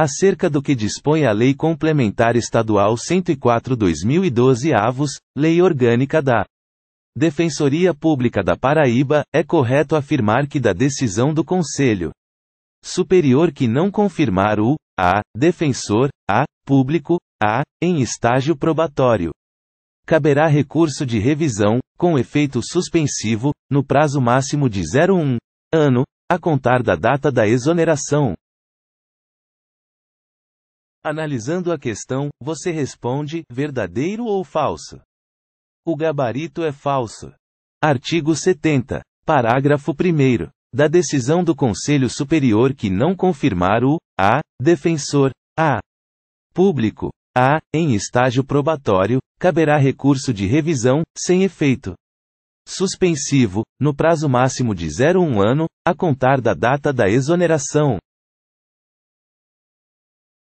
acerca do que dispõe a Lei Complementar Estadual 104/2012 avos, Lei Orgânica da Defensoria Pública da Paraíba, é correto afirmar que da decisão do Conselho Superior que não confirmar o a defensor a público a em estágio probatório caberá recurso de revisão com efeito suspensivo no prazo máximo de 01 ano a contar da data da exoneração Analisando a questão, você responde: verdadeiro ou falso? O gabarito é falso. Artigo 70, parágrafo 1 da decisão do Conselho Superior que não confirmar o a defensor a público a em estágio probatório, caberá recurso de revisão sem efeito suspensivo no prazo máximo de 01 ano a contar da data da exoneração.